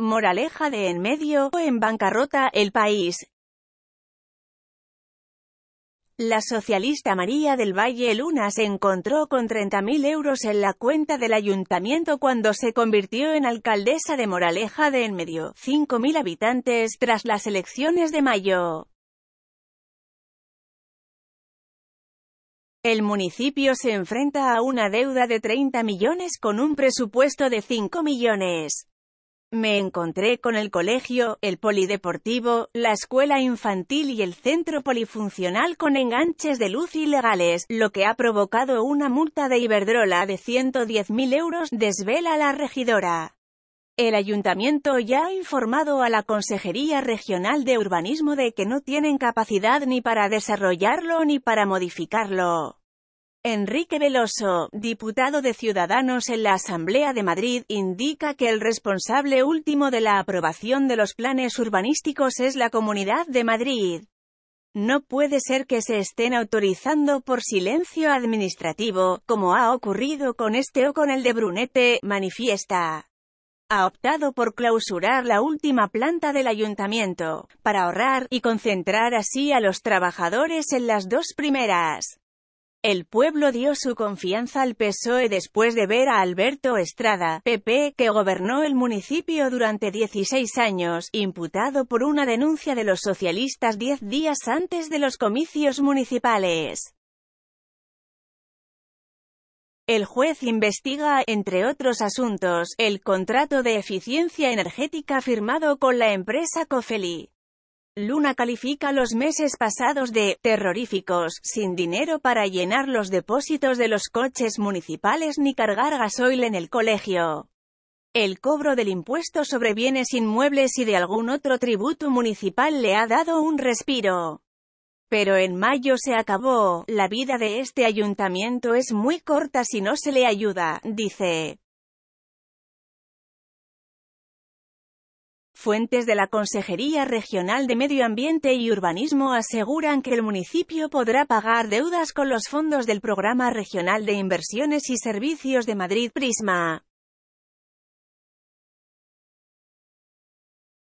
Moraleja de en medio, en bancarrota, el país. La socialista María del Valle Luna se encontró con 30.000 euros en la cuenta del ayuntamiento cuando se convirtió en alcaldesa de Moraleja de Enmedio, 5.000 habitantes, tras las elecciones de mayo. El municipio se enfrenta a una deuda de 30 millones con un presupuesto de 5 millones. Me encontré con el colegio, el polideportivo, la escuela infantil y el centro polifuncional con enganches de luz ilegales, lo que ha provocado una multa de Iberdrola de 110.000 euros, desvela la regidora. El ayuntamiento ya ha informado a la Consejería Regional de Urbanismo de que no tienen capacidad ni para desarrollarlo ni para modificarlo. Enrique Veloso, diputado de Ciudadanos en la Asamblea de Madrid, indica que el responsable último de la aprobación de los planes urbanísticos es la Comunidad de Madrid. No puede ser que se estén autorizando por silencio administrativo, como ha ocurrido con este o con el de Brunete, manifiesta ha optado por clausurar la última planta del ayuntamiento, para ahorrar y concentrar así a los trabajadores en las dos primeras. El pueblo dio su confianza al PSOE después de ver a Alberto Estrada, PP, que gobernó el municipio durante 16 años, imputado por una denuncia de los socialistas 10 días antes de los comicios municipales. El juez investiga, entre otros asuntos, el contrato de eficiencia energética firmado con la empresa Cofeli. Luna califica los meses pasados de «terroríficos», sin dinero para llenar los depósitos de los coches municipales ni cargar gasoil en el colegio. El cobro del impuesto sobre bienes inmuebles y de algún otro tributo municipal le ha dado un respiro. Pero en mayo se acabó, la vida de este ayuntamiento es muy corta si no se le ayuda, dice. Fuentes de la Consejería Regional de Medio Ambiente y Urbanismo aseguran que el municipio podrá pagar deudas con los fondos del Programa Regional de Inversiones y Servicios de Madrid Prisma.